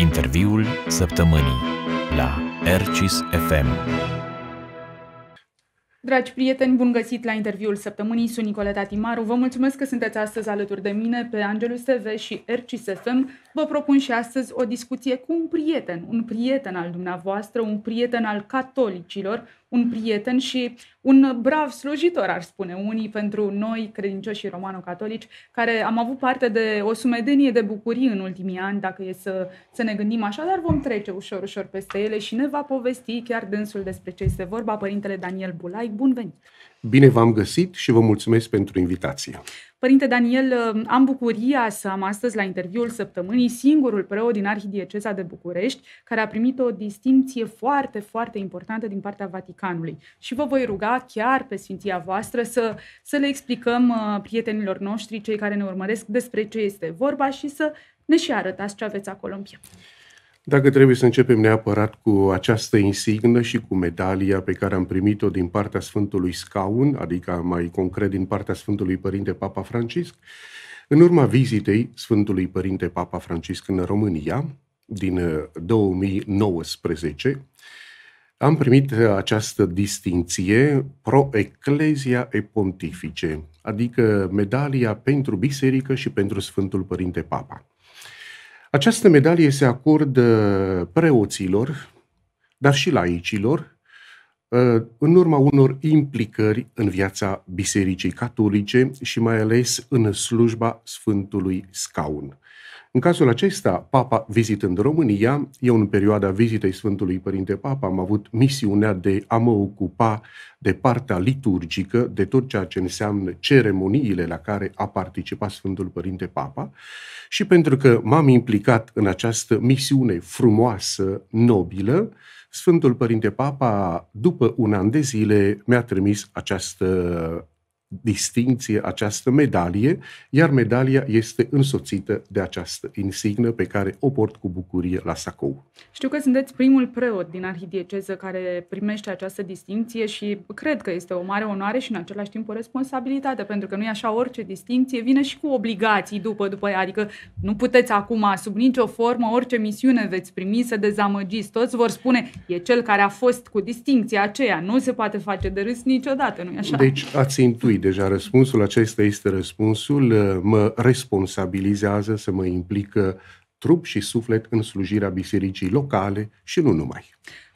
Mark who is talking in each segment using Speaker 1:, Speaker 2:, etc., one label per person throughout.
Speaker 1: Interviul săptămânii la Ercis FM.
Speaker 2: Dragi prieteni, bun găsit la interviul săptămânii, sunt Nicoleta Timaru. Vă mulțumesc că sunteți astăzi alături de mine pe Angelus TV și Ercis FM. Vă propun și astăzi o discuție cu un prieten, un prieten al dumneavoastră, un prieten al catolicilor, un prieten și un brav slujitor, ar spune unii, pentru noi credincioșii romano-catolici, care am avut parte de o sumedenie de bucurii în ultimii ani, dacă e să, să ne gândim așa, dar vom trece ușor, ușor peste ele și ne va povesti chiar dânsul despre ce este vorba, părintele Daniel Bulai. Bun venit!
Speaker 1: Bine v-am găsit și vă mulțumesc pentru invitație.
Speaker 2: Părinte Daniel, am bucuria să am astăzi la interviul săptămânii singurul preot din Arhidieceza de București care a primit o distinție foarte, foarte importantă din partea Vaticanului. Și vă voi ruga chiar pe Sfinția voastră să, să le explicăm uh, prietenilor noștri, cei care ne urmăresc, despre ce este vorba și să ne și arătați ce aveți acolo în piept.
Speaker 1: Dacă trebuie să începem neapărat cu această insignă și cu medalia pe care am primit-o din partea Sfântului Scaun, adică mai concret din partea Sfântului Părinte Papa Francisc, în urma vizitei Sfântului Părinte Papa Francisc în România, din 2019, uh, am primit uh, această distinție pro ecclesia e pontifice, adică medalia pentru biserică și pentru Sfântul Părinte Papa. Această medalie se acordă preoților, dar și laicilor, uh, în urma unor implicări în viața Bisericii Catolice și mai ales în slujba Sfântului Scaun. În cazul acesta, Papa vizitând România, eu în perioada vizitei Sfântului Părinte Papa am avut misiunea de a mă ocupa de partea liturgică, de tot ceea ce înseamnă ceremoniile la care a participat Sfântul Părinte Papa și pentru că m-am implicat în această misiune frumoasă, nobilă, Sfântul Părinte Papa, după un an de zile, mi-a trimis această distinție, această medalie, iar medalia este însoțită de această insignă pe care o port cu bucurie la sacou.
Speaker 2: Știu că sunteți primul preot din arhidieceză care primește această distinție și cred că este o mare onoare și în același timp o responsabilitate, pentru că nu e așa orice distinție, vine și cu obligații după, după ea, adică nu puteți acum, sub nicio formă, orice misiune veți primi să dezamăgiți. Toți vor spune, e cel care a fost cu distinția aceea, nu se poate face de râs niciodată, nu e așa? Deci
Speaker 1: ați intuit deja răspunsul, acesta este răspunsul, mă responsabilizează să mă implică trup și suflet în slujirea bisericii locale și nu numai.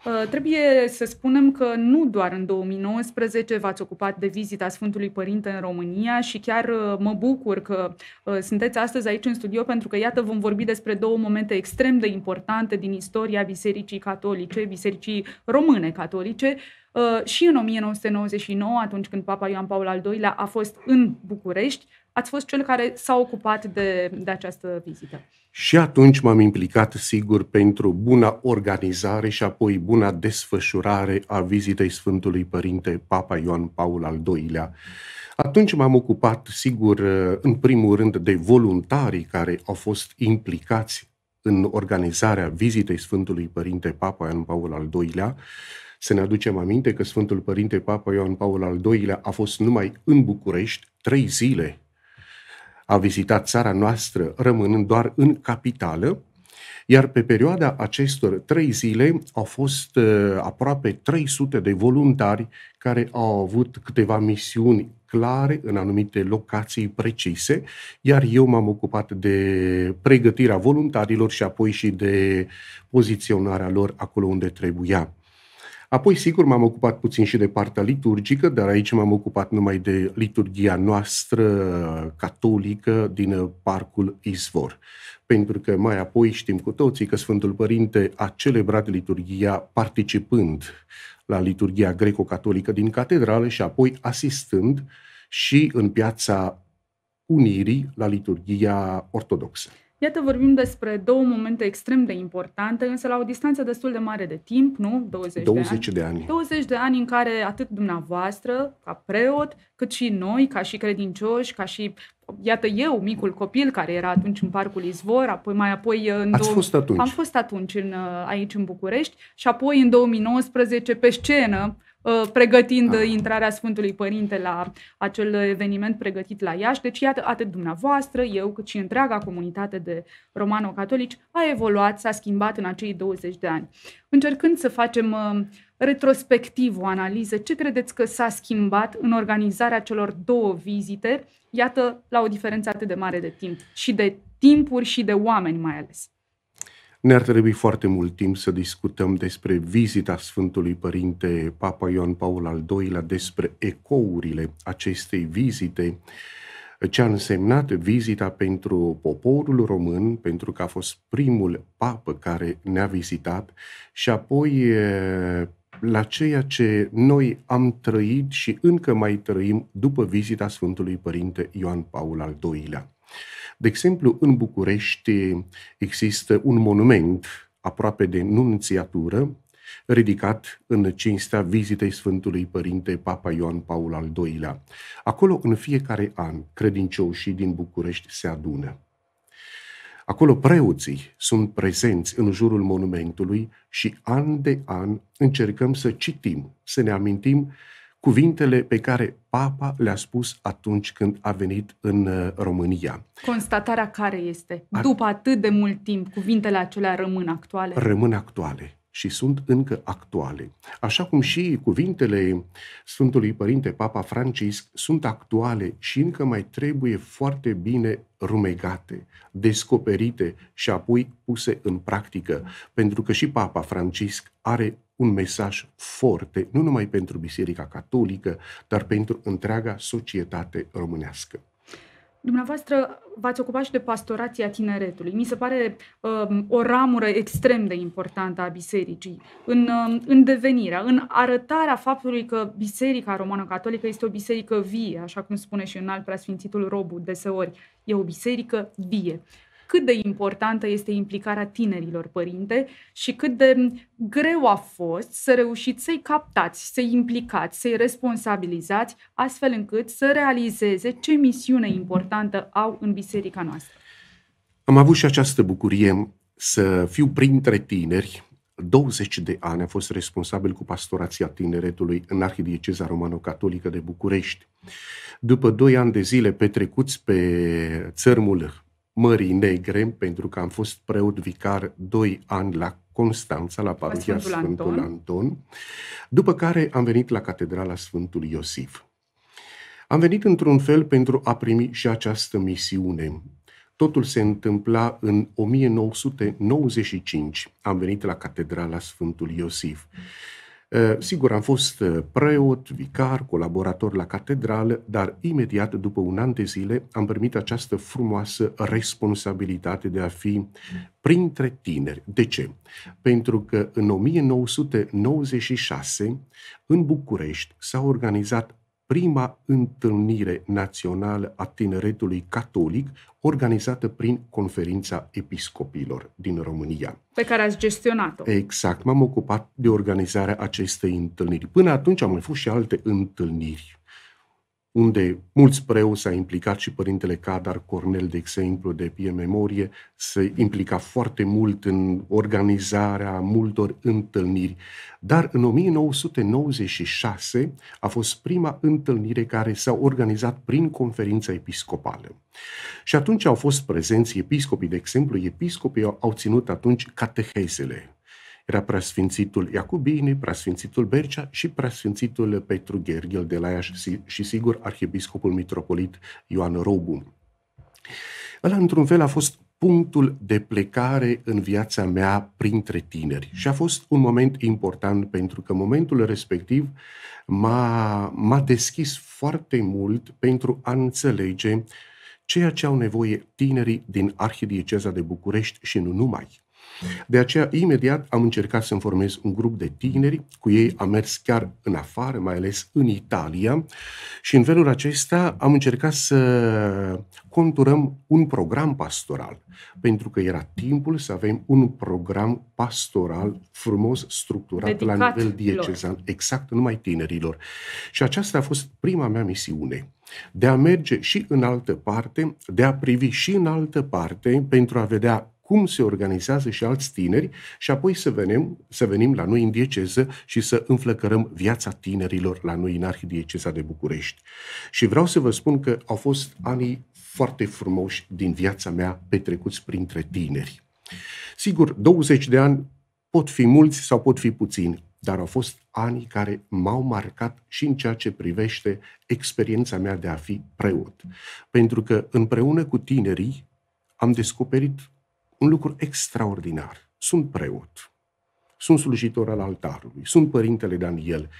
Speaker 2: Uh, trebuie să spunem că nu doar în 2019 v-ați ocupat de vizita Sfântului Părinte în România și chiar uh, mă bucur că uh, sunteți astăzi aici în studio pentru că, iată, vom vorbi despre două momente extrem de importante din istoria Bisericii Catolice, Bisericii Române Catolice, Uh, și în 1999, atunci când Papa Ioan Paul al II-lea a fost în București, ați fost cel care s-a ocupat de, de această vizită.
Speaker 1: Și atunci m-am implicat, sigur, pentru buna organizare și apoi buna desfășurare a vizitei Sfântului Părinte Papa Ioan Paul al II-lea. Atunci m-am ocupat, sigur, uh, în primul rând de voluntarii care au fost implicați în organizarea vizitei Sfântului Părinte Papa Ioan Paul al II-lea, să ne aducem aminte că Sfântul Părinte Papa Ioan Paul al II-lea a fost numai în București trei zile. A vizitat țara noastră, rămânând doar în capitală, iar pe perioada acestor trei zile au fost uh, aproape 300 de voluntari care au avut câteva misiuni clare în anumite locații precise, iar eu m-am ocupat de pregătirea voluntarilor și apoi și de poziționarea lor acolo unde trebuia. Apoi, sigur, m-am ocupat puțin și de partea liturgică, dar aici m-am ocupat numai de liturgia noastră catolică din Parcul Izvor. Pentru că mai apoi știm cu toții că Sfântul Părinte a celebrat liturgia participând la liturgia greco-catolică din catedrală și apoi asistând și în piața Unirii la liturgia ortodoxă.
Speaker 2: Iată, vorbim despre două momente extrem de importante, însă la o distanță destul de mare de timp, nu? 20, 20 de, ani. de ani. 20 de ani în care atât dumneavoastră, ca preot, cât și noi, ca și credincioși, ca și iată eu, micul copil care era atunci în Parcul Izvor, apoi mai apoi... Uh, în Ați două... fost atunci. Am fost atunci în, uh, aici în București și apoi în 2019 pe scenă Uh, pregătind ah. intrarea Sfântului Părinte la acel eveniment pregătit la Iași. Deci, iată, atât dumneavoastră, eu, cât și întreaga comunitate de romano-catolici a evoluat, s-a schimbat în acei 20 de ani. Încercând să facem uh, retrospectiv o analiză, ce credeți că s-a schimbat în organizarea celor două vizite, iată, la o diferență atât de mare de timp și de timpuri și de oameni mai ales?
Speaker 1: Ne-ar trebui foarte mult timp să discutăm despre vizita Sfântului Părinte Papa Ioan Paul al II-lea, despre ecourile acestei vizite, ce a însemnat vizita pentru poporul român, pentru că a fost primul papă care ne-a vizitat, și apoi la ceea ce noi am trăit și încă mai trăim după vizita Sfântului Părinte Ioan Paul al II-lea. De exemplu, în București există un monument aproape de nunțiatură, ridicat în cinstea vizitei Sfântului Părinte Papa Ioan Paul al II-lea. Acolo, în fiecare an, credincioșii din București se adună. Acolo preoții sunt prezenți în jurul monumentului și an de an încercăm să citim, să ne amintim cuvintele pe care Papa le-a spus atunci când a venit în uh, România.
Speaker 2: Constatarea care este? După atât de mult timp, cuvintele acelea rămân actuale? Rămân
Speaker 1: actuale și sunt încă actuale. Așa cum și cuvintele Sfântului Părinte Papa Francisc sunt actuale și încă mai trebuie foarte bine rumegate, descoperite și apoi puse în practică, pentru că și Papa Francisc are un mesaj foarte, nu numai pentru Biserica Catolică, dar pentru întreaga societate românească.
Speaker 2: Dumneavoastră v-ați ocupat și de pastorația tineretului. Mi se pare um, o ramură extrem de importantă a bisericii în, um, în devenirea, în arătarea faptului că Biserica Romano-Catolică este o biserică vie, așa cum spune și în alt preasfințitul Robu deseori. E o biserică vie cât de importantă este implicarea tinerilor părinte și cât de greu a fost să reușiți să-i captați, să-i implicați, să-i responsabilizați, astfel încât să realizeze ce misiune importantă au în biserica noastră.
Speaker 1: Am avut și această bucurie să fiu printre tineri. 20 de ani am fost responsabil cu pastorația tineretului în Arhidieceza Romano-Catolică de București. După 2 ani de zile petrecuți pe țărmul Mării Negre, pentru că am fost preot vicar doi ani la Constanța, la parohia Sfântul, Sfântul Anton. Anton, după care am venit la Catedrala Sfântul Iosif. Am venit într-un fel pentru a primi și această misiune. Totul se întâmpla în 1995. Am venit la Catedrala Sfântul Iosif. Mm Eh, sigur, am fost eh, preot, vicar, colaborator la catedrală, dar imediat după un an de zile am primit această frumoasă responsabilitate de a fi printre tineri. De ce? Pentru că în 1996, în București, s-a organizat prima întâlnire națională a tineretului catolic organizată prin Conferința Episcopilor din România.
Speaker 2: Pe care ați gestionat-o.
Speaker 1: Exact, m-am ocupat de organizarea acestei întâlniri. Până atunci am mai fost și alte întâlniri unde mulți preoți s-a implicat și părintele Cadar Cornel, de exemplu, de Pie Memorie, se implica foarte mult în organizarea multor întâlniri. Dar în 1996 a fost prima întâlnire care s-a organizat prin conferința episcopală. Și atunci au fost prezenți episcopii, de exemplu, episcopii au, au ținut atunci catehezele, era preasfințitul Iacubini, preasfințitul Bercea și preasfințitul Petru Gherghel de la Iași și, sigur arhiepiscopul mitropolit Ioan Robu. Ăla, într-un fel, a fost punctul de plecare în viața mea printre tineri și a fost un moment important pentru că momentul respectiv m-a, m-a deschis foarte mult pentru a înțelege ceea ce au nevoie tinerii din Arhidieceza de București și nu numai. De aceea, imediat am încercat să-mi formez un grup de tineri, cu ei am mers chiar în afară, mai ales în Italia, și în felul acesta am încercat să conturăm un program pastoral, pentru că era timpul să avem un program pastoral frumos structurat Dedicat la nivel diecezan, lor. exact numai tinerilor. Și aceasta a fost prima mea misiune de a merge și în altă parte, de a privi și în altă parte pentru a vedea cum se organizează și alți tineri și apoi să venim, să venim la noi în dieceză și să înflăcărăm viața tinerilor la noi în Arhidieceza de București. Și vreau să vă spun că au fost anii foarte frumoși din viața mea petrecuți printre tineri. Sigur, 20 de ani pot fi mulți sau pot fi puțini, dar au fost ani care m-au marcat și în ceea ce privește experiența mea de a fi preot. Pentru că împreună cu tinerii am descoperit un lucru extraordinar. Sunt preot, sunt slujitor al altarului, sunt părintele Daniel,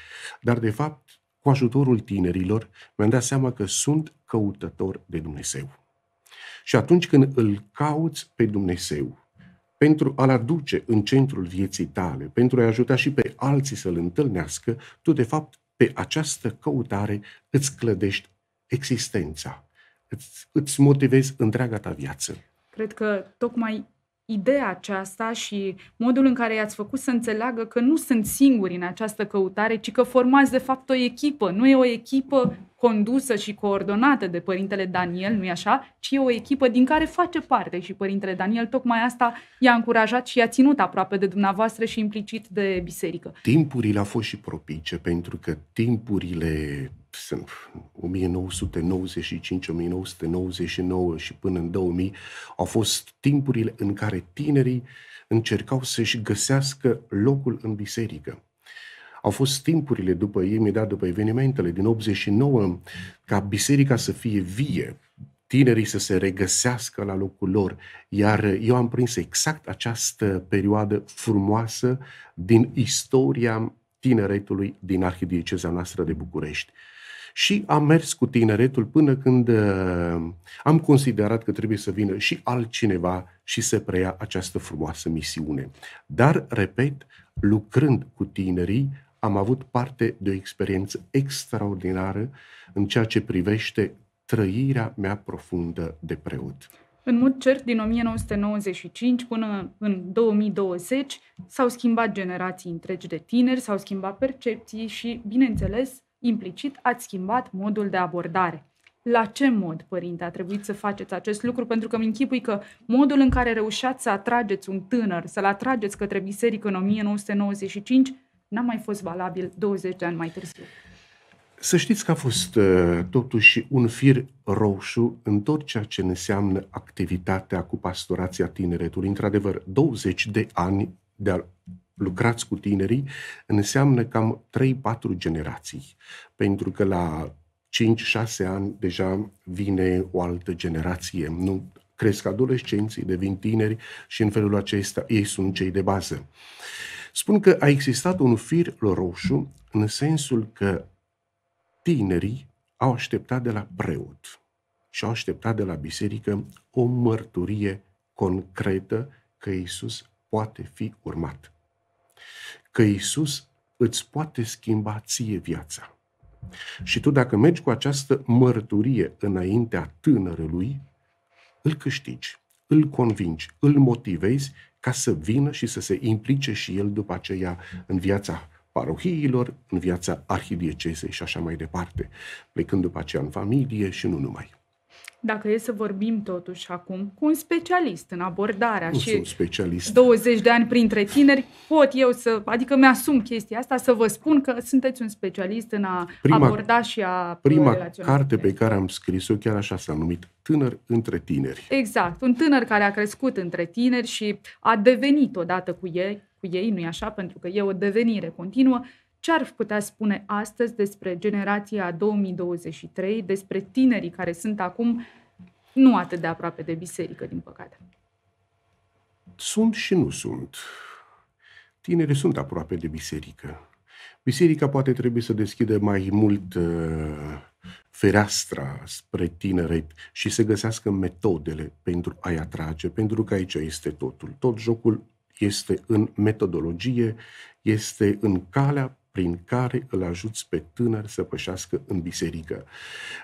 Speaker 1: dar de fapt, cu ajutorul tinerilor, mi-am dat seama că sunt căutător de Dumnezeu. Și atunci când îl cauți pe Dumnezeu, pentru a-L aduce în centrul vieții tale, pentru a-i ajuta și pe alții să-L întâlnească, tu, de fapt, pe această căutare îți clădești existența, îți, îți motivezi întreaga ta viață.
Speaker 2: Cred că tocmai ideea aceasta și modul în care i-ați făcut să înțeleagă că nu sunt singuri în această căutare, ci că formați de fapt o echipă. Nu e o echipă condusă și coordonată de părintele Daniel, nu-i așa, ci e o echipă din care face parte și părintele Daniel tocmai asta i-a încurajat și i-a ținut aproape de dumneavoastră și implicit de biserică.
Speaker 1: Timpurile au fost și propice pentru că timpurile sunt 1995-1999 și până în 2000, au fost timpurile în care tinerii încercau să-și găsească locul în biserică. Au fost timpurile după imediat după evenimentele din 89 ca biserica să fie vie, tinerii să se regăsească la locul lor. Iar eu am prins exact această perioadă frumoasă din istoria tineretului din arhidieceza noastră de București și am mers cu tineretul până când uh, am considerat că trebuie să vină și altcineva și să preia această frumoasă misiune. Dar, repet, lucrând cu tinerii, am avut parte de o experiență extraordinară în ceea ce privește trăirea mea profundă de preot.
Speaker 2: În mod cert, din 1995 până în 2020 s-au schimbat generații întregi de tineri, s-au schimbat percepții și, bineînțeles, implicit ați schimbat modul de abordare. La ce mod, părinte, a trebuit să faceți acest lucru? Pentru că îmi închipui că modul în care reușeați să atrageți un tânăr, să-l atrageți către biserică în 1995, n-a mai fost valabil 20 de ani mai
Speaker 1: târziu. Să știți că a fost uh, totuși un fir roșu în tot ceea ce înseamnă activitatea cu pastorația tineretului. Într-adevăr, 20 de ani de-a lucrați cu tinerii, înseamnă cam 3-4 generații. Pentru că la 5-6 ani deja vine o altă generație. Nu cresc adolescenții, devin tineri și în felul acesta ei sunt cei de bază. Spun că a existat un fir roșu în sensul că tinerii au așteptat de la preot și au așteptat de la biserică o mărturie concretă că Isus poate fi urmat că Isus îți poate schimba ție viața. Și tu dacă mergi cu această mărturie înaintea tânărului, îl câștigi, îl convingi, îl motivezi ca să vină și să se implice și el după aceea în viața parohiilor, în viața arhidiecesei și așa mai departe, plecând după aceea în familie și nu numai
Speaker 2: dacă e să vorbim totuși acum, cu un specialist în abordarea nu și sunt
Speaker 1: specialist.
Speaker 2: 20 de ani printre tineri, pot eu să, adică mi-asum chestia asta, să vă spun că sunteți un specialist în a prima, aborda și a Prima carte
Speaker 1: pe care am scris-o chiar așa s-a numit Tânăr între tineri.
Speaker 2: Exact, un tânăr care a crescut între tineri și a devenit odată cu ei, cu ei, nu-i așa, pentru că e o devenire continuă, ce ar putea spune astăzi despre generația 2023, despre tinerii care sunt acum nu atât de aproape de biserică, din păcate?
Speaker 1: Sunt și nu sunt. Tinerii sunt aproape de biserică. Biserica poate trebuie să deschidă mai mult uh, fereastra spre tineret și să găsească metodele pentru a-i atrage, pentru că aici este totul. Tot jocul este în metodologie, este în calea prin care îl ajuți pe tânăr să pășească în biserică.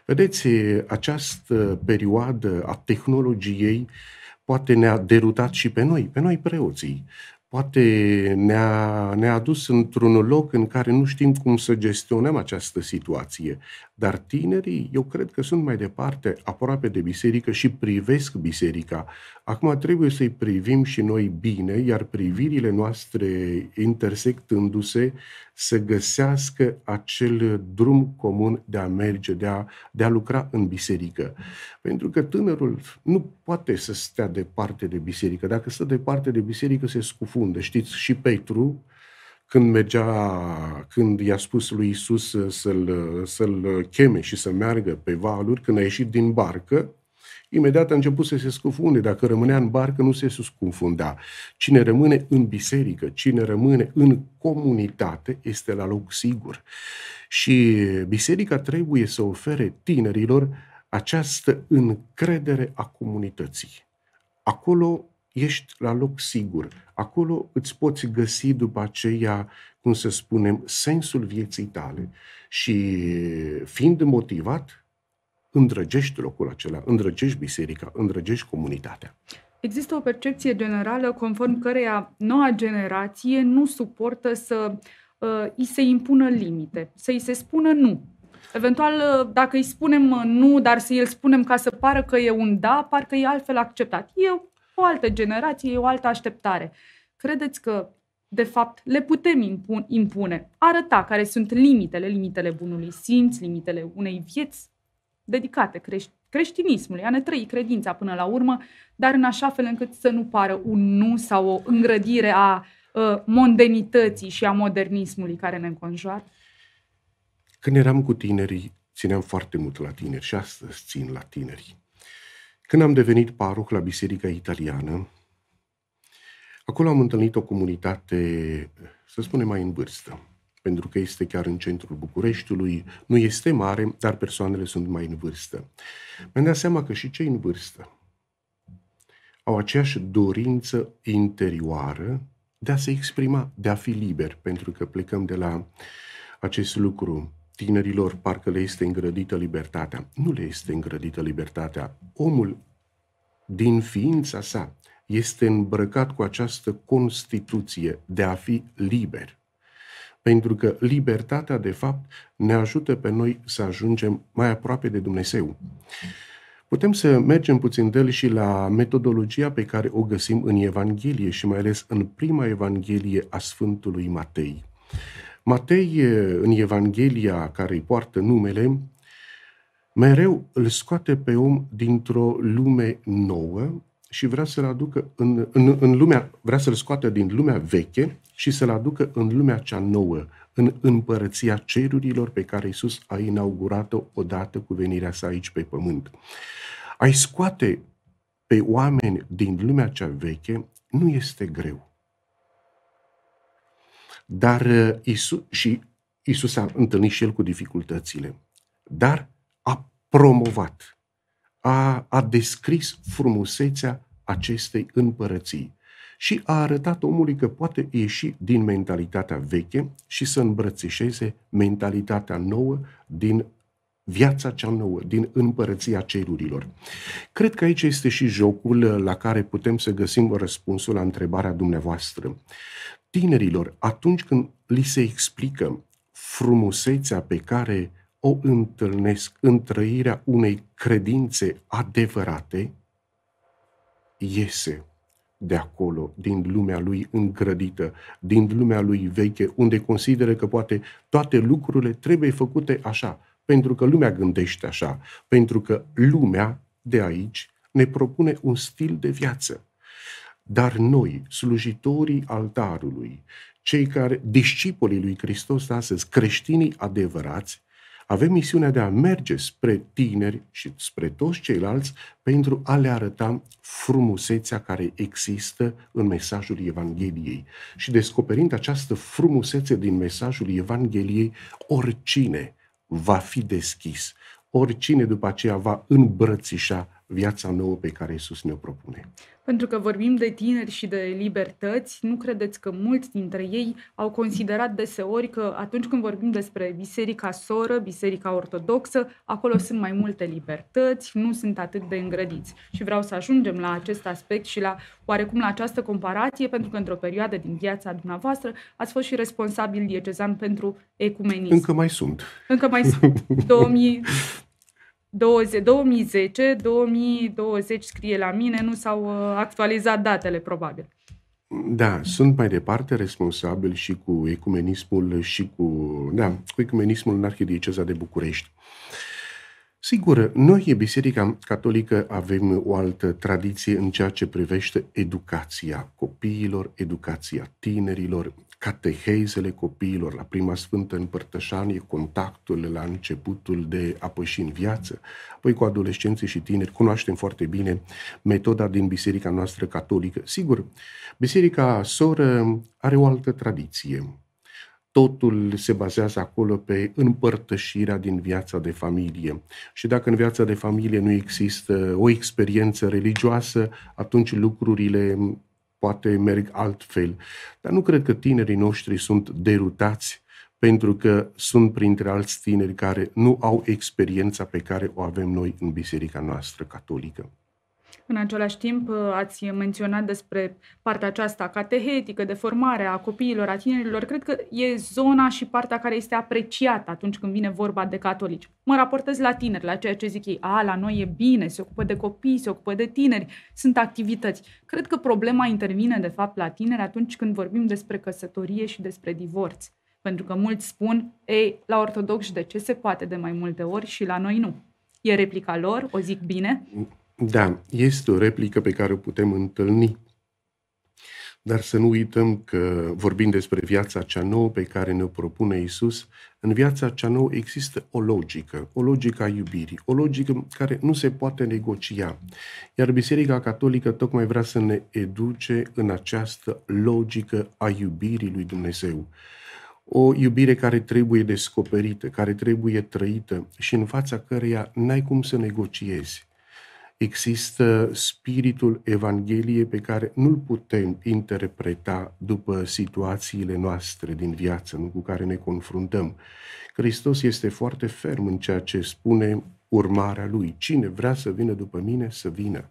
Speaker 1: Vedeți, această perioadă a tehnologiei poate ne-a derutat și pe noi, pe noi preoții poate ne-a, ne-a adus într-un loc în care nu știm cum să gestionăm această situație. Dar tinerii, eu cred că sunt mai departe, aproape de biserică și privesc biserica. Acum trebuie să-i privim și noi bine, iar privirile noastre intersectându-se să găsească acel drum comun de a merge, de a, de a lucra în biserică. Pentru că tânărul nu poate să stea departe de biserică. Dacă stă departe de biserică, se scufundă răspunde. Știți, și Petru, când mergea, când i-a spus lui Isus să-l, să-l cheme și să meargă pe valuri, când a ieșit din barcă, imediat a început să se scufunde. Dacă rămânea în barcă, nu se scufundea. Cine rămâne în biserică, cine rămâne în comunitate, este la loc sigur. Și biserica trebuie să ofere tinerilor această încredere a comunității. Acolo ești la loc sigur. Acolo îți poți găsi după aceea, cum să spunem, sensul vieții tale și fiind motivat, îndrăgești locul acela, îndrăgești biserica, îndrăgești comunitatea.
Speaker 2: Există o percepție generală conform căreia noua generație nu suportă să uh, îi se impună limite, să îi se spună nu. Eventual, uh, dacă îi spunem uh, nu, dar să îi spunem ca să pară că e un da, parcă e altfel acceptat. Eu o altă generație, e o altă așteptare. Credeți că, de fapt, le putem impune, arăta care sunt limitele, limitele bunului simț, limitele unei vieți dedicate creștinismului, a ne trăi credința până la urmă, dar în așa fel încât să nu pară un nu sau o îngrădire a uh, mondenității și a modernismului care ne înconjoară?
Speaker 1: Când eram cu tinerii, țineam foarte mult la tineri și astăzi țin la tineri. Când am devenit paroc la biserica italiană, acolo am întâlnit o comunitate, să spunem, mai în vârstă pentru că este chiar în centrul Bucureștiului, nu este mare, dar persoanele sunt mai în vârstă. Mi-am dat seama că și cei în vârstă au aceeași dorință interioară de a se exprima, de a fi liber, pentru că plecăm de la acest lucru tinerilor parcă le este îngrădită libertatea. Nu le este îngrădită libertatea. Omul, din ființa sa, este îmbrăcat cu această constituție de a fi liber. Pentru că libertatea, de fapt, ne ajută pe noi să ajungem mai aproape de Dumnezeu. Putem să mergem puțin del și la metodologia pe care o găsim în Evanghelie și mai ales în prima Evanghelie a Sfântului Matei. Matei, în Evanghelia care îi poartă numele, mereu îl scoate pe om dintr-o lume nouă și vrea să-l aducă în, în, în lumea, vrea să-l scoată din lumea veche și să-l aducă în lumea cea nouă, în împărăția cerurilor pe care Isus a inaugurat-o odată cu venirea sa aici pe pământ. Ai scoate pe oameni din lumea cea veche nu este greu. Dar uh, Isus, și Isus a întâlnit și el cu dificultățile, dar a promovat, a, a descris frumusețea acestei împărății și a arătat omului că poate ieși din mentalitatea veche și să îmbrățișeze mentalitatea nouă din viața cea nouă, din împărăția cerurilor. Cred că aici este și jocul la care putem să găsim răspunsul la întrebarea dumneavoastră tinerilor atunci când li se explică frumusețea pe care o întâlnesc în trăirea unei credințe adevărate, iese de acolo, din lumea lui îngrădită, din lumea lui veche, unde consideră că poate toate lucrurile trebuie făcute așa, pentru că lumea gândește așa, pentru că lumea de aici ne propune un stil de viață. Dar noi, slujitorii altarului, cei care, discipolii lui Hristos astăzi, creștinii adevărați, avem misiunea de a merge spre tineri și spre toți ceilalți pentru a le arăta frumusețea care există în mesajul Evangheliei. Și descoperind această frumusețe din mesajul Evangheliei, oricine va fi deschis, oricine după aceea va îmbrățișa viața nouă pe care Isus ne-o propune.
Speaker 2: Pentru că vorbim de tineri și de libertăți, nu credeți că mulți dintre ei au considerat deseori că atunci când vorbim despre biserica soră, biserica ortodoxă, acolo sunt mai multe libertăți, nu sunt atât de îngrădiți. Și vreau să ajungem la acest aspect și la oarecum la această comparație, pentru că într-o perioadă din viața dumneavoastră ați fost și responsabil diecezan pentru ecumenism. Încă mai sunt. Încă mai sunt. 2000 2010, 2020 scrie la mine, nu s-au uh, actualizat datele, probabil.
Speaker 1: Da, sunt mai departe responsabil și cu ecumenismul și cu, da, cu ecumenismul în Arhidieceza de București. Sigur, noi, Biserica Catolică, avem o altă tradiție în ceea ce privește educația copiilor, educația tinerilor, catehezele copiilor la prima sfântă împărtășanie, contactul la începutul de a păși în viață, apoi cu adolescenții și tineri, cunoaștem foarte bine metoda din biserica noastră catolică. Sigur, biserica soră are o altă tradiție, totul se bazează acolo pe împărtășirea din viața de familie. Și dacă în viața de familie nu există o experiență religioasă, atunci lucrurile poate merg altfel. Dar nu cred că tinerii noștri sunt derutați pentru că sunt printre alți tineri care nu au experiența pe care o avem noi în biserica noastră catolică.
Speaker 2: În același timp, uh, ați menționat despre partea aceasta catehetică, de formare a copiilor, a tinerilor. Cred că e zona și partea care este apreciată atunci când vine vorba de catolici. Mă raportez la tineri, la ceea ce zic ei. A, la noi e bine, se ocupă de copii, se ocupă de tineri, sunt activități. Cred că problema intervine, de fapt, la tineri atunci când vorbim despre căsătorie și despre divorț. Pentru că mulți spun, ei, la ortodox de ce se poate de mai multe ori și la noi nu. E replica lor, o zic bine?
Speaker 1: Da, este o replică pe care o putem întâlni. Dar să nu uităm că, vorbind despre viața cea nouă pe care ne-o propune Isus, în viața cea nouă există o logică, o logică a iubirii, o logică care nu se poate negocia. Iar Biserica Catolică tocmai vrea să ne educe în această logică a iubirii lui Dumnezeu. O iubire care trebuie descoperită, care trebuie trăită și în fața căreia n-ai cum să negociezi există spiritul Evangheliei pe care nu-l putem interpreta după situațiile noastre din viață, nu cu care ne confruntăm. Hristos este foarte ferm în ceea ce spune urmarea lui. Cine vrea să vină după mine, să vină.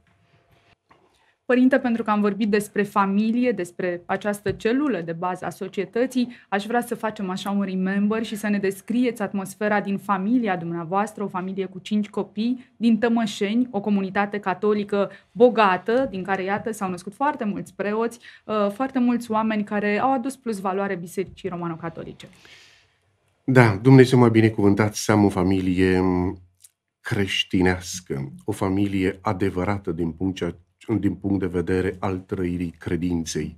Speaker 2: Părinte, pentru că am vorbit despre familie, despre această celulă de bază a societății, aș vrea să facem așa un remember și să ne descrieți atmosfera din familia dumneavoastră, o familie cu cinci copii, din Tămășeni, o comunitate catolică bogată, din care, iată, s-au născut foarte mulți preoți, uh, foarte mulți oameni care au adus plus valoare bisericii romano-catolice.
Speaker 1: Da, Dumnezeu m-a binecuvântat să am o familie creștinească, o familie adevărată din punct din punct de vedere al trăirii credinței.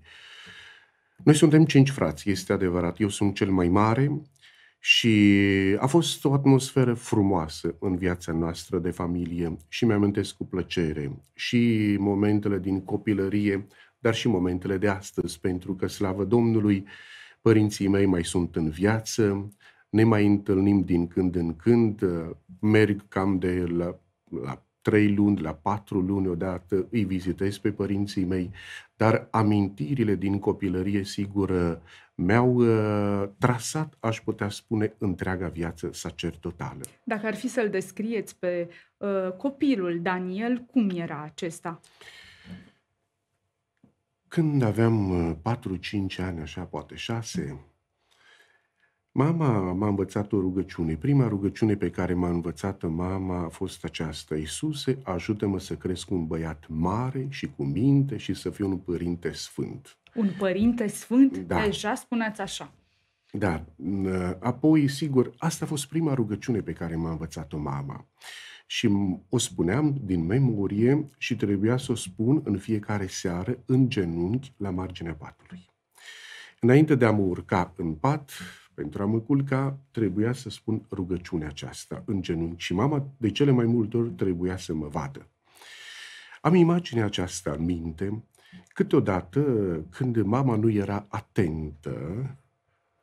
Speaker 1: Noi suntem cinci frați, este adevărat. Eu sunt cel mai mare și a fost o atmosferă frumoasă în viața noastră de familie și mi-amintesc cu plăcere și momentele din copilărie, dar și momentele de astăzi, pentru că, slavă Domnului, părinții mei mai sunt în viață, ne mai întâlnim din când în când, merg cam de la, la trei luni, la patru luni odată, îi vizitez pe părinții mei, dar amintirile din copilărie, sigur, uh, mi-au uh, trasat, aș putea spune, întreaga viață sacerdotală.
Speaker 2: Dacă ar fi să-l descrieți pe uh, copilul Daniel, cum era acesta?
Speaker 1: Când aveam 4-5 uh, ani, așa poate 6, Mama m-a învățat o rugăciune. Prima rugăciune pe care m-a învățat mama a fost aceasta. Iisuse, ajută-mă să cresc un băiat mare și cu minte și să fiu un părinte sfânt.
Speaker 2: Un părinte sfânt? Da. Deja spuneți așa.
Speaker 1: Da. Apoi, sigur, asta a fost prima rugăciune pe care m-a învățat-o mama. Și o spuneam din memorie și trebuia să o spun în fiecare seară în genunchi la marginea patului. Înainte de a mă urca în pat, pentru a mă culca, trebuia să spun rugăciunea aceasta în genunchi și mama de cele mai multe ori trebuia să mă vadă. Am imaginea aceasta în minte. Câteodată, când mama nu era atentă,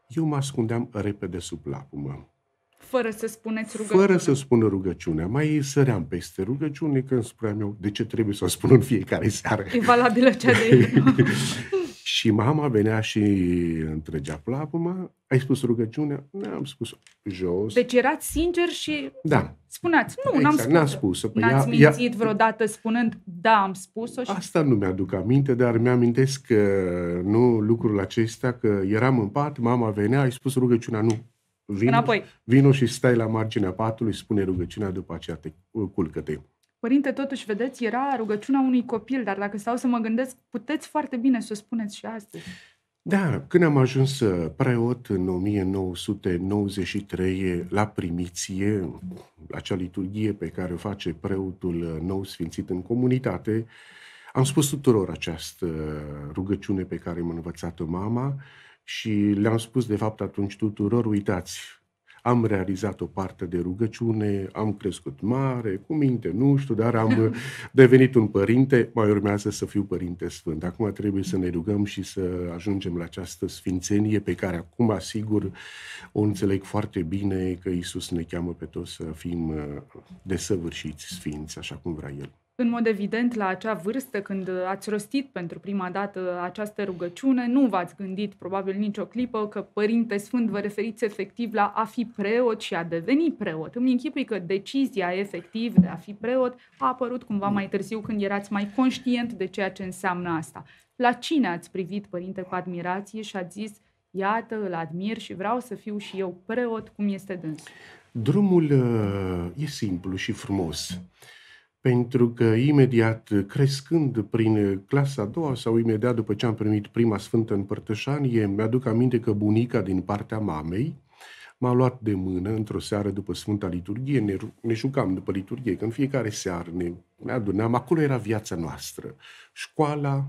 Speaker 1: eu mă ascundeam repede sub lacumă.
Speaker 2: Fără să spuneți rugăciunea. Fără să
Speaker 1: spună rugăciunea. Mai săream peste rugăciune, când spuneam eu de ce trebuie să o spun în fiecare seară. E
Speaker 2: valabilă cea de
Speaker 1: Și mama venea și întregea plapuma, ai spus rugăciunea? ne am spus jos.
Speaker 2: Deci erați sincer și da. spuneați, nu, exact, n-am spus. o N-am spus păi N-ați ea, mințit ea... vreodată spunând, da, am spus-o? Și... Asta
Speaker 1: nu mi-aduc aminte, dar mi-amintesc că nu lucrul acesta, că eram în pat, mama venea, ai spus rugăciunea, nu. Vino, Înapoi. vino și stai la marginea patului, spune rugăciunea, după aceea te culcă-te.
Speaker 2: Părinte, totuși, vedeți, era rugăciunea unui copil, dar dacă stau să mă gândesc, puteți foarte bine să o spuneți și astăzi.
Speaker 1: Da, când am ajuns uh, preot în 1993 uh, la primiție, acea liturghie pe care o face preotul uh, nou sfințit în comunitate, am spus tuturor această rugăciune pe care m-a învățat-o mama și le-am spus de fapt atunci tuturor, uitați, am realizat o parte de rugăciune, am crescut mare, cu minte, nu știu, dar am devenit un părinte, mai urmează să fiu părinte sfânt. Acum trebuie să ne rugăm și să ajungem la această sfințenie pe care acum, asigur, o înțeleg foarte bine că Isus ne cheamă pe toți să fim uh, desăvârșiți sfinți, așa cum vrea El
Speaker 2: în mod evident, la acea vârstă, când ați rostit pentru prima dată această rugăciune, nu v-ați gândit probabil nicio clipă că Părinte Sfânt vă referiți efectiv la a fi preot și a deveni preot. Îmi închipui că decizia efectiv de a fi preot a apărut cumva mai târziu când erați mai conștient de ceea ce înseamnă asta. La cine ați privit, Părinte, cu admirație și ați zis, iată, îl admir și vreau să fiu și eu preot cum este dânsul?
Speaker 1: Drumul uh, e simplu și frumos pentru că imediat crescând prin clasa a doua sau imediat după ce am primit prima sfântă Părtășanie, mi-aduc aminte că bunica din partea mamei m-a luat de mână într-o seară după Sfânta Liturghie, ne, ne jucam după liturghie, că în fiecare seară ne, ne adunam, acolo era viața noastră. Școala,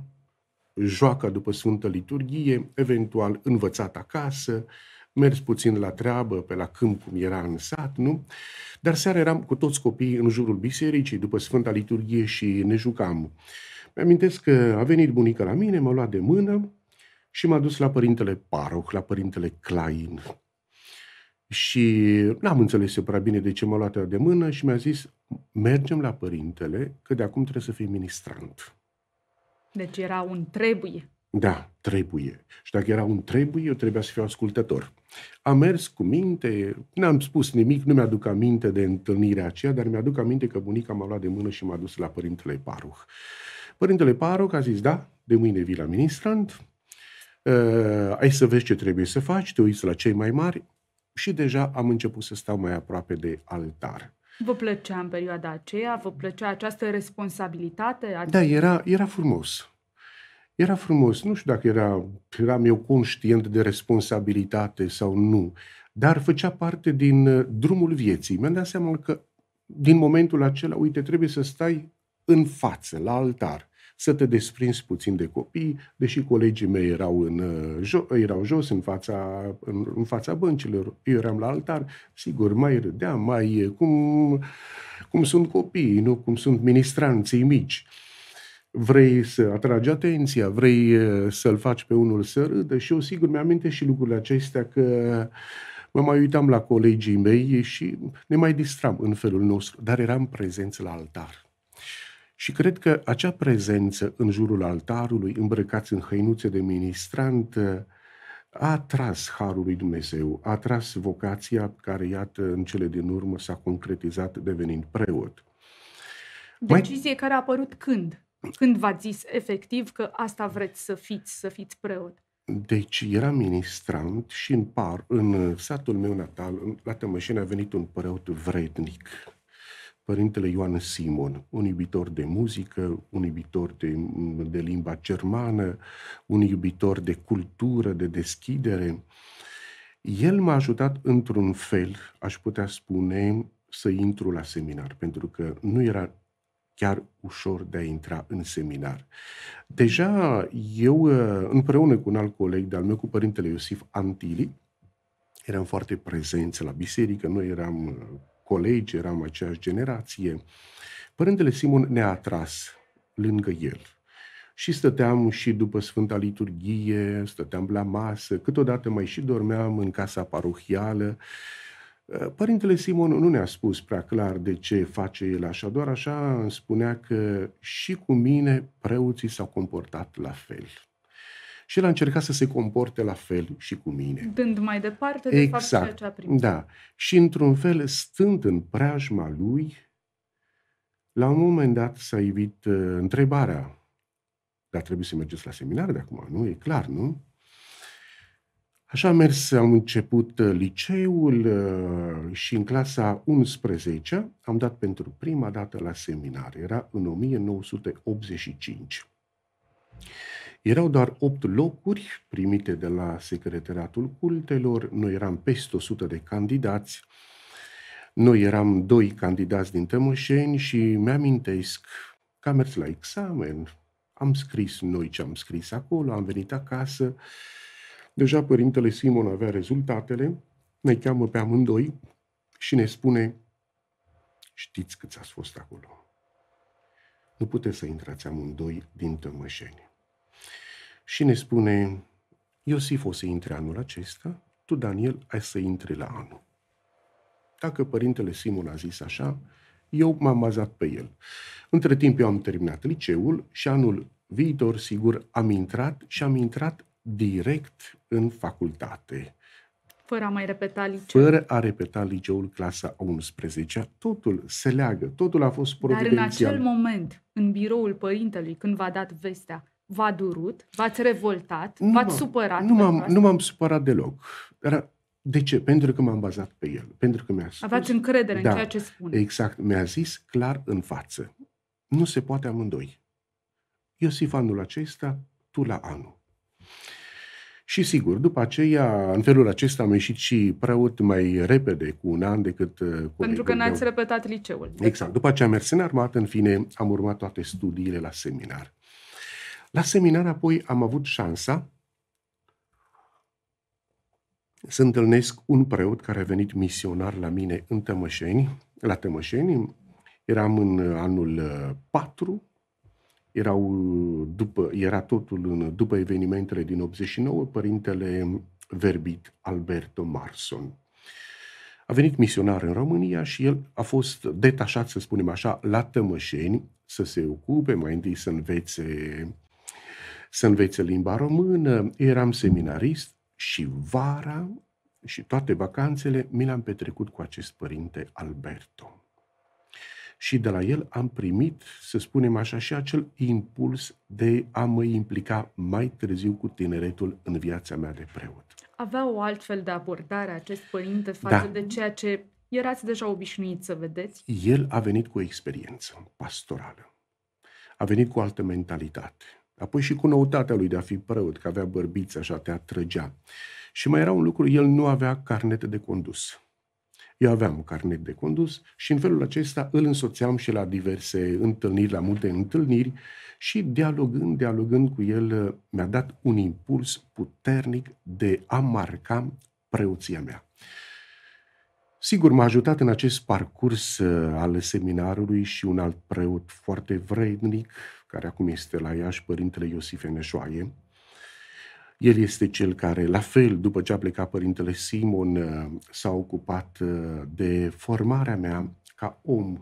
Speaker 1: joaca după Sfântă Liturghie, eventual învățat acasă, uh, mers puțin la treabă, pe la câmp, cum era în sat, nu? Dar seara eram cu toți copiii în jurul bisericii, după Sfânta Liturghie și ne jucam. Mi-amintesc că a venit bunica la mine, m-a luat de mână și m-a dus la părintele Paroh, la părintele Klein. Și n-am înțeles eu prea bine de ce m-a luat de mână și mi-a zis, mergem la părintele, că de acum trebuie să fii ministrant.
Speaker 2: Deci era un trebuie.
Speaker 1: Da, trebuie. Și dacă era un trebuie, eu trebuia să fiu ascultător. Am mers cu minte, n-am spus nimic, nu mi-aduc aminte de întâlnirea aceea, dar mi-aduc aminte că bunica m-a luat de mână și m-a dus la părintele Paruh. Părintele Paruh a zis, da, de mâine vii la ministrant, uh, ai să vezi ce trebuie să faci, te uiți la cei mai mari și deja am început să stau mai aproape de altar.
Speaker 2: Vă plăcea în perioada aceea? Vă plăcea această responsabilitate? Adică... Da, era,
Speaker 1: era frumos. Era frumos, nu știu dacă era, eram eu conștient de responsabilitate sau nu, dar făcea parte din uh, drumul vieții. Mi-am dat seama că din momentul acela, uite, trebuie să stai în față, la altar, să te desprinzi puțin de copii, deși colegii mei erau, în, uh, jo- erau jos în fața, în, în fața băncilor, eu eram la altar, sigur, mai râdeam, mai uh, cum, cum sunt copiii, nu cum sunt ministranții mici. Uh, Vrei să atragi atenția, vrei să-l faci pe unul să râdă și eu sigur mi-aminte și lucrurile acestea că mă mai uitam la colegii mei și ne mai distram în felul nostru, dar eram prezenți la altar. Și cred că acea prezență în jurul altarului, îmbrăcați în hăinuțe de ministrant, a atras harul lui Dumnezeu, a atras vocația care, iată, în cele din urmă s-a concretizat devenind preot.
Speaker 2: Decizie mai... care a apărut când? când v-ați zis efectiv că asta vreți să fiți, să fiți preot?
Speaker 1: Deci era ministrant și în par, în uh, satul meu natal, la Tămășeni, a venit un preot vrednic, Părintele Ioan Simon, un iubitor de muzică, un iubitor de, mm, de limba germană, un iubitor de cultură, de deschidere. El m-a ajutat într-un fel, aș putea spune, să intru la seminar, pentru că nu era chiar ușor de a intra în seminar. Deja eu, ă, împreună cu un alt coleg de-al meu, cu părintele Iosif Antili, eram foarte prezenți la biserică, noi eram ă, colegi, eram aceeași generație. Părintele Simon ne-a atras lângă el. Și stăteam și după Sfânta Liturghie, stăteam la masă, câteodată mai și dormeam în casa parohială. Uh, Eh, Părintele Simon nu ne-a spus prea clar de ce face el așa, doar așa îmi spunea că și cu mine preoții s-au comportat la fel. Și el a încercat să se comporte la fel și cu mine.
Speaker 2: Dând mai departe, de exact, fapt, ceea exact. ce a primit. Da.
Speaker 1: Și într-un fel, stând în preajma lui, la un moment dat s-a ivit uh, întrebarea, dar trebuie să mergeți la seminar de acum, nu? E clar, nu? Așa am mers, am început uh, liceul uh, și în clasa 11 am dat pentru prima dată la seminar. Era în 1985. Erau doar 8 locuri primite de la Secretariatul Cultelor, noi eram peste 100 de candidați, noi eram doi candidați din Tămășeni și mi-amintesc că am mers la examen, am scris noi ce am scris acolo, am venit acasă, uh, Deja părintele Simon avea rezultatele, ne cheamă pe amândoi și ne spune, știți câți ați fost acolo. Nu puteți să intrați amândoi din tămășeni. Și ne spune, Iosif o să intre anul acesta, tu, Daniel, ai să intri la anul. Dacă părintele Simon a zis așa, eu m-am bazat pe el. Între timp eu am terminat liceul și anul viitor, sigur, am intrat și am intrat direct în facultate.
Speaker 2: Fără a mai repeta liceul.
Speaker 1: Fără a repeta liceul clasa 11 Totul se leagă, totul a fost providențial. Dar în acel
Speaker 2: moment, în biroul părintelui, când v-a dat vestea, v-a durut? V-ați revoltat? Nu v-ați supărat? Nu m-am, nu m-am
Speaker 1: supărat deloc. Dar de ce? Pentru că m-am bazat pe el. Pentru că mi-a spus... Aveați
Speaker 2: încredere da, în ceea ce spune.
Speaker 1: Exact. Mi-a zis clar în față. Nu se poate amândoi. Eu sunt fanul acesta, tu la anul. Și sigur, după aceea, în felul acesta am ieșit și preot mai repede, cu un an, decât uh, Pentru că n-ați
Speaker 2: repetat liceul.
Speaker 1: Exact. După aceea am mers în armată, în fine, am urmat toate studiile la seminar. La seminar apoi am avut șansa să întâlnesc un preot care a venit misionar la mine în Tămășeni, la Tămășeni. Eram în anul 4, uh, erau uh, după, era totul în, după evenimentele din 89, părintele verbit Alberto Marson. A venit misionar în România și el a fost detașat, să spunem așa, la Tămășeni să se ocupe, mai întâi să învețe, să învețe limba română. Eram seminarist și vara și toate vacanțele mi le-am petrecut cu acest părinte Alberto și de la el am primit, să spunem așa, și acel impuls de a mă implica mai târziu cu tineretul în viața mea de preot.
Speaker 2: Avea o altfel de abordare acest părinte față da. de ceea ce erați deja obișnuit să vedeți?
Speaker 1: El a venit cu o experiență pastorală. A venit cu o altă mentalitate. Apoi și cu noutatea lui de a fi preot, că avea bărbiță, așa te atrăgea. Și mai era un lucru, el nu avea carnet de condus eu aveam un carnet de condus și în felul acesta îl însoțeam și la diverse întâlniri, la multe întâlniri și dialogând, dialogând cu el, mi-a dat un impuls puternic de a marca preoția mea. Sigur, m-a ajutat în acest parcurs uh, al seminarului și un alt preot foarte vrednic, care acum este la Iași, părintele Iosif Eneșoaie, el este cel care, la fel, după ce a plecat părintele Simon, uh, s-a ocupat uh, de formarea mea ca om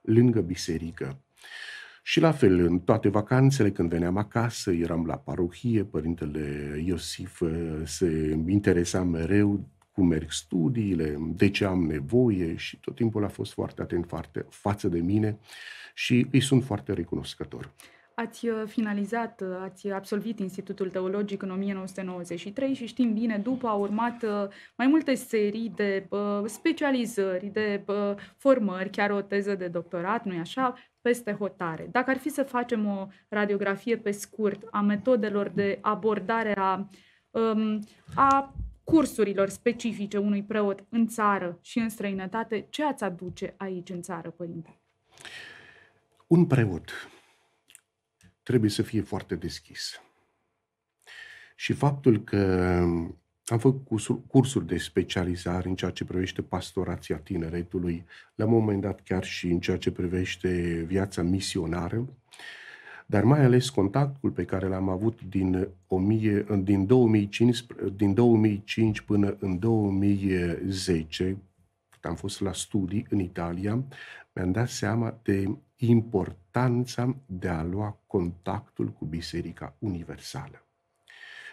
Speaker 1: lângă biserică. Și la fel, în toate vacanțele, când veneam acasă, eram la parohie, părintele Iosif uh, se interesa mereu cum merg studiile, de ce am nevoie și tot timpul a fost foarte atent față de mine și îi sunt foarte recunoscător.
Speaker 2: Ați uh, finalizat, uh, ați absolvit Institutul Teologic în 1993 și știm bine, după au urmat uh, mai multe serii de specializări, de formări, chiar o teză de doctorat, nu-i așa, peste hotare. Dacă ar fi să facem o radiografie pe scurt a metodelor de abordare a, um, a cursurilor specifice unui preot în țară și în străinătate, ce ați aduce aici în țară, părinte?
Speaker 1: Un preot trebuie să fie foarte deschis. Și faptul că am făcut cursuri de specializare în ceea ce privește pastorația tineretului, la un moment dat chiar și în ceea ce privește viața misionară, dar mai ales contactul pe care l-am avut din, 1000, din, 2005, din 2005 până în 2010 când am fost la studii în Italia, mi-am dat seama de importanța de a lua contactul cu Biserica Universală.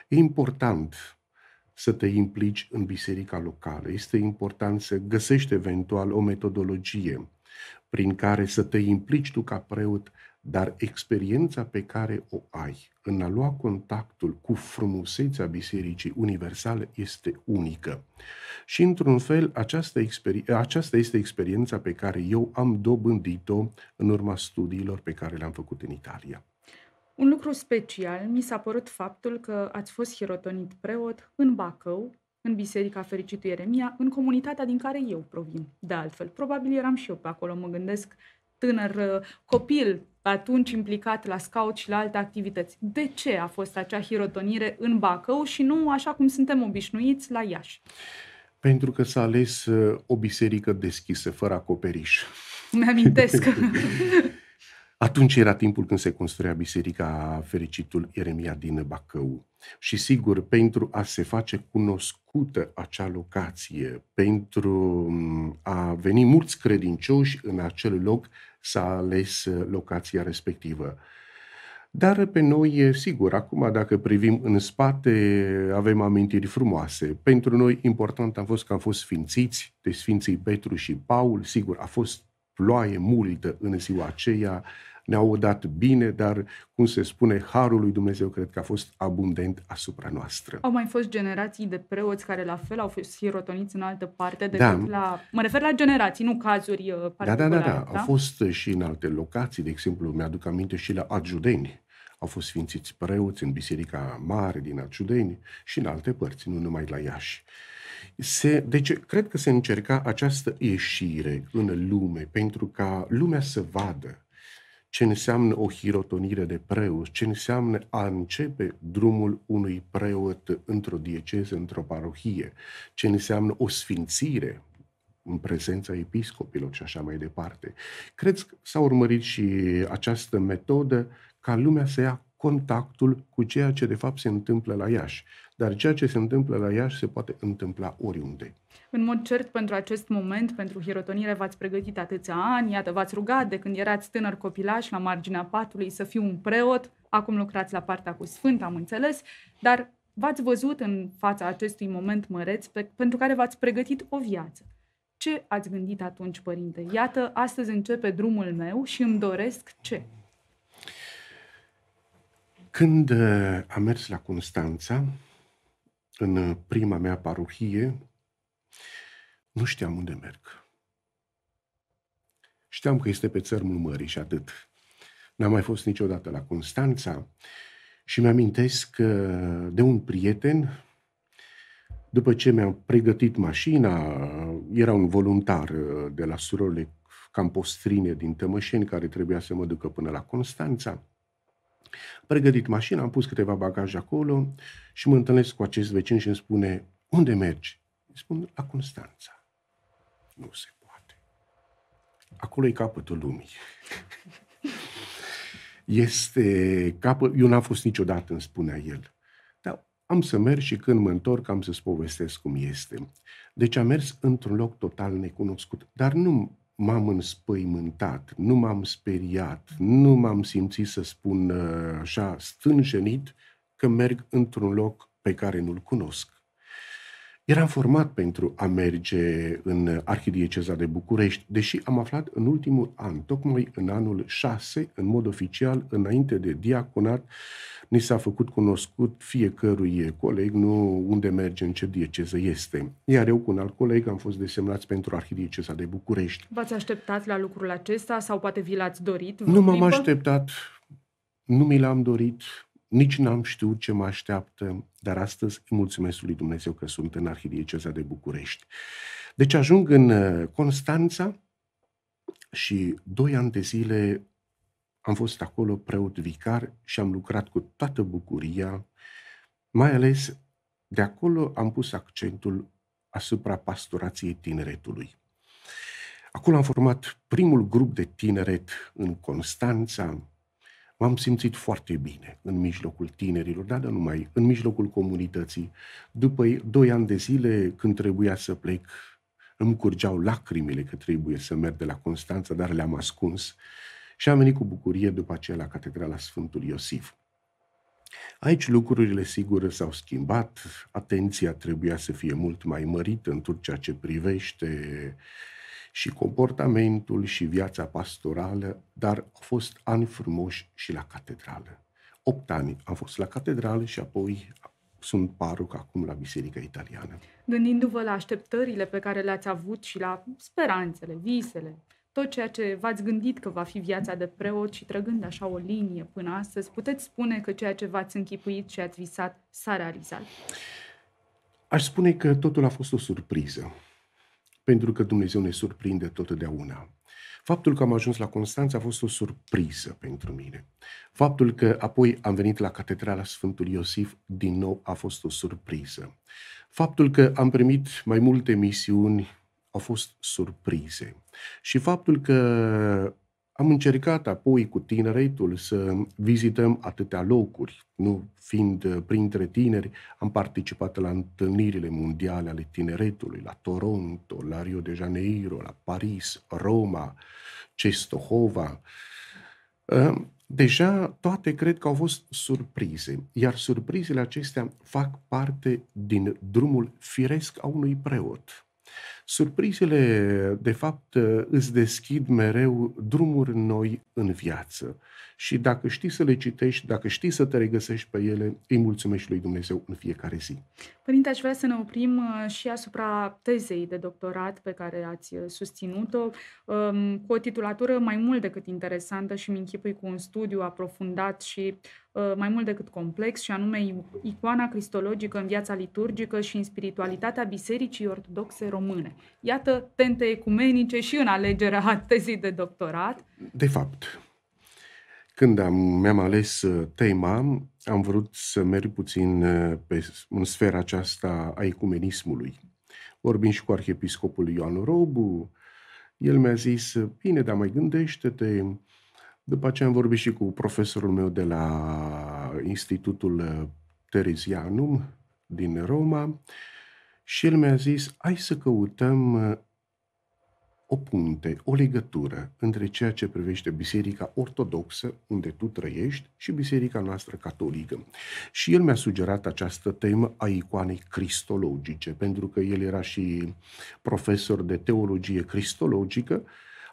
Speaker 1: E important să te implici în biserica locală. Este important să găsești eventual o metodologie prin care să te implici tu ca preot dar experiența pe care o ai în a lua contactul cu frumusețea Bisericii Universale este unică. Și, într-un fel, aceasta, aceasta este experiența pe care eu am dobândit-o în urma studiilor pe care le-am făcut în Italia.
Speaker 2: Un lucru special mi s-a părut faptul că ați fost hirotonit preot în Bacău, în Biserica Fericitului Ieremia, în comunitatea din care eu provin. De altfel, probabil eram și eu pe acolo, mă gândesc, tânăr uh, copil atunci implicat la scout și la alte activități. De ce a fost acea hirotonire în Bacău și nu așa cum suntem obișnuiți la Iași?
Speaker 1: Pentru că s-a ales uh, o biserică deschisă, fără acoperiș.
Speaker 2: Mi-amintesc.
Speaker 1: Atunci era timpul când se construia Biserica Fericitul Ieremia din Bacău. Și sigur, pentru a se face cunoscută acea locație, pentru mm, a veni mulți credincioși în acel loc, s-a ales uh, locația respectivă. Dar pe noi, sigur, acum dacă privim în spate, avem amintiri frumoase. Pentru noi important a fost că am fost sfințiți de Sfinții Petru și Paul. Sigur, a fost ploaie multă în ziua aceea, ne-au dat bine, dar, cum se spune, harul lui Dumnezeu cred că a fost abundent asupra noastră. Au
Speaker 2: mai fost generații de preoți care la fel au fost sirotoniți în altă parte decât da. la... Mă refer la generații, nu cazuri particulare. Da, da, da, da, da. Au
Speaker 1: fost și în alte locații, de exemplu, mi-aduc aminte și la Adjudeni. Au fost sfințiți preoți în Biserica Mare din Adjudeni și în alte părți, nu numai la Iași. Uh, se, deci, cred că se încerca această ieșire în lume pentru ca lumea să vadă ce înseamnă o hirotonire de preot, ce înseamnă a începe drumul unui preot într-o dieceză, într-o parohie, ce înseamnă o sfințire în prezența episcopilor și așa mai departe. Cred că s-a urmărit și această metodă ca lumea să ia contactul cu ceea ce de fapt se întâmplă la Iași. Dar ceea ce se întâmplă la Iași se poate întâmpla oriunde.
Speaker 2: În mod cert, pentru acest moment, pentru hirotonire, v-ați pregătit atâția ani, iată, v-ați rugat de când erați tânăr copilaș la marginea patului să fiu un preot, acum lucrați la partea cu sfânt, am înțeles, dar v-ați văzut în fața acestui moment măreț pe, pentru care v-ați pregătit o viață. Ce ați gândit atunci, părinte? Iată, astăzi începe drumul meu și îmi doresc ce?
Speaker 1: Când uh, am mers la Constanța, în uh, prima mea parohie, nu știam unde merg. Știam că este pe țărmul mării și atât. N-am mai fost niciodată la Constanța și mi-amintesc uh, de un prieten, după ce mi-am pregătit mașina, era un voluntar de la surorile Campostrine din Tămășeni care trebuia să mă ducă până la Constanța, pregătit mașina, am pus câteva bagaje acolo și mă întâlnesc cu acest vecin și îmi spune, unde mergi? Îi spun, la Constanța. Nu se poate. Acolo e capătul lumii. este capăt... Eu n-am fost niciodată, îmi spunea el. Dar am să merg și când mă întorc am să-ți povestesc cum este. Deci am mers într-un loc total necunoscut. Dar nu m-am înspăimântat, nu m-am speriat, nu m-am simțit, să spun uh, așa, stânjenit că merg într-un loc pe care nu-l cunosc. Eram format pentru a merge în Arhidieceza de București, deși am aflat în ultimul an, tocmai în anul 6, în mod oficial, înainte de diaconat, ni s-a făcut cunoscut fiecărui coleg, nu unde merge, în ce dieceză este. Iar eu cu un alt coleg am fost desemnați pentru Arhidieceza de București.
Speaker 2: V-ați așteptat la lucrul acesta sau poate vi l-ați dorit? Nu m-am
Speaker 1: așteptat, nu mi l-am dorit, nici n-am știut ce mă așteaptă, dar astăzi îi mulțumesc lui Dumnezeu că sunt în Arhidieceza de București. Deci ajung în uh, Constanța și doi ani de zile am fost acolo preot vicar și am lucrat cu toată bucuria, mai ales de acolo am pus accentul asupra pastorației tineretului. Acolo am format primul grup de tineret în Constanța, M-am simțit foarte bine în mijlocul tinerilor, dar numai, în mijlocul comunității. După doi ani de zile, când trebuia să plec, îmi curgeau lacrimile că trebuie să merg de la Constanța, dar le-am ascuns și am venit cu bucurie după aceea la Catedrala Sfântul Iosif. Aici lucrurile, sigur, s-au schimbat, atenția trebuia să fie mult mai mărită în tot ceea ce privește și comportamentul și viața pastorală, dar au fost ani frumoși și la catedrală. Opt ani am fost la catedrală și apoi sunt paruc acum la Biserica Italiană.
Speaker 2: Gândindu-vă la așteptările pe care le-ați avut și la speranțele, visele, tot ceea ce v-ați gândit că va fi viața de preot și trăgând așa o linie până astăzi, puteți spune că ceea ce v-ați închipuit și ați visat s-a realizat?
Speaker 1: Aș spune că totul a fost o surpriză pentru că Dumnezeu ne surprinde totdeauna. Faptul că am ajuns la Constanța a fost o surpriză pentru mine. Faptul că apoi am venit la Catedrala Sfântul Iosif din nou a fost o surpriză. Faptul că am primit mai multe misiuni au fost surprize. Și faptul că am încercat apoi cu tineretul să vizităm atâtea locuri. Nu fiind uh, printre tineri, am participat la întâlnirile mondiale ale tineretului, la Toronto, la Rio de Janeiro, la Paris, Roma, Cestohova. Uh, deja toate cred că au fost surprize, iar surprizele acestea fac parte din drumul firesc a unui preot. Surprizele, de fapt, ă, îți deschid mereu drumuri noi în viață. Și dacă știi să le citești, dacă știi să te regăsești pe ele, îi mulțumești lui Dumnezeu în fiecare zi.
Speaker 2: Părinte, aș vrea să ne oprim ă, și asupra tezei de doctorat pe care ați ă, susținut-o, cu o titulatură mai mult decât interesantă și mi închipui cu un studiu aprofundat și Ă, mai mult decât complex, și anume icoana cristologică în viața liturgică și în spiritualitatea Bisericii Ortodoxe Române. Iată tente ecumenice și în alegerea tezii de doctorat.
Speaker 1: De fapt, când am, mi-am ales ă, tema, am vrut să merg puțin ă, pe, în sfera aceasta a ecumenismului. Vorbim și cu arhiepiscopul Ioan Robu, el mi-a zis, bine, dar mai gândește-te, după aceea am vorbit și cu profesorul meu de la Institutul Teresianum din Roma și el mi-a zis, hai să căutăm uh, o punte, o legătură între ceea ce privește Biserica Ortodoxă, unde tu trăiești, și Biserica noastră catolică. Și el mi-a sugerat această temă a icoanei cristologice, pentru că el era și profesor de teologie cristologică.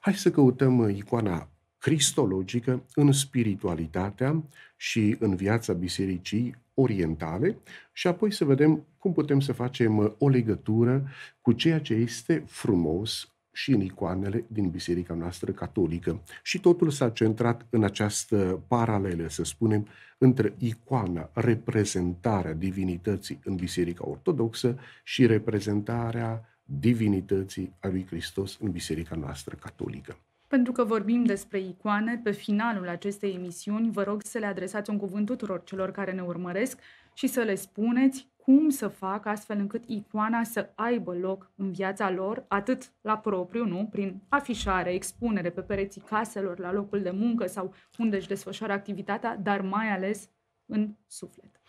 Speaker 1: Hai să căutăm uh, icoana cristologică în spiritualitatea și în viața bisericii orientale și apoi să vedem cum putem să facem uh, o legătură cu ceea ce este frumos și în icoanele din biserica noastră catolică. Și totul s-a centrat în această paralelă, să spunem, între icoana, reprezentarea divinității în biserica ortodoxă și reprezentarea divinității a lui Hristos în biserica noastră catolică.
Speaker 2: Pentru că vorbim despre icoane, pe finalul acestei emisiuni vă rog să le adresați un cuvânt tuturor celor care ne urmăresc și să le spuneți cum să fac astfel încât icoana să aibă loc în viața lor, atât la propriu, nu, prin afișare, expunere pe pereții caselor, la locul de muncă sau unde își desfășoară activitatea, dar mai ales în suflet.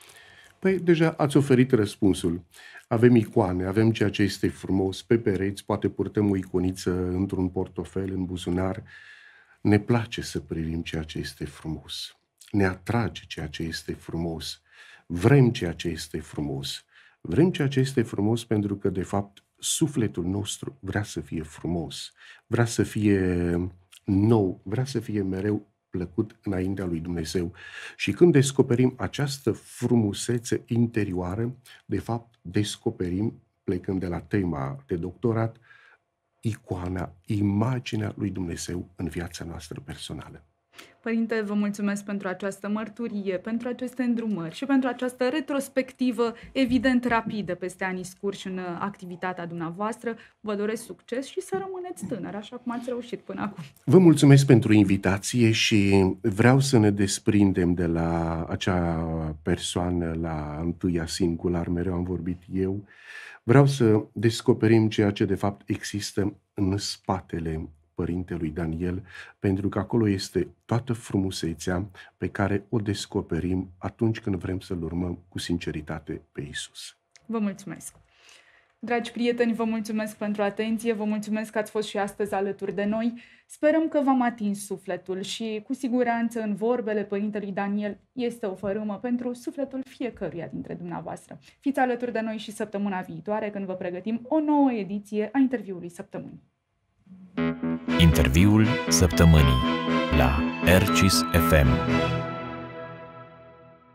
Speaker 1: Păi deja ați oferit răspunsul. Avem icoane, avem ceea ce este frumos pe pereți, poate purtăm o iconiță într-un portofel, în buzunar. Ne place să privim ceea ce este frumos. Ne atrage ceea ce este frumos. Vrem ceea ce este frumos. Vrem ceea ce este frumos pentru că, de fapt, sufletul nostru vrea să fie frumos, vrea să fie nou, vrea să fie mereu plăcut înaintea lui Dumnezeu. Și când descoperim această frumusețe interioară, de fapt descoperim, plecând de la tema de doctorat, icoana, imaginea lui Dumnezeu în viața noastră personală.
Speaker 2: Părinte, vă mulțumesc pentru această mărturie, pentru aceste îndrumări și pentru această retrospectivă evident rapidă peste anii scurși în uh, activitatea dumneavoastră. Vă doresc succes și să rămâneți tânăr, așa cum ați reușit până acum.
Speaker 1: Vă mulțumesc pentru invitație și vreau să ne desprindem de la acea persoană la întâia singular, mereu am vorbit eu. Vreau să descoperim ceea ce de fapt există în spatele părintelui Daniel, pentru că acolo este toată frumusețea pe care o descoperim atunci când vrem să-L urmăm cu sinceritate pe Isus.
Speaker 2: Vă mulțumesc! Dragi prieteni, vă mulțumesc pentru atenție, vă mulțumesc că ați fost și astăzi alături de noi. Sperăm că v-am atins sufletul și, cu siguranță, în vorbele Părintelui Daniel este o fărâmă pentru sufletul fiecăruia dintre dumneavoastră. Fiți alături de noi și săptămâna viitoare când vă pregătim o nouă ediție a interviului săptămânii.
Speaker 1: Interviul săptămânii la RCIS FM.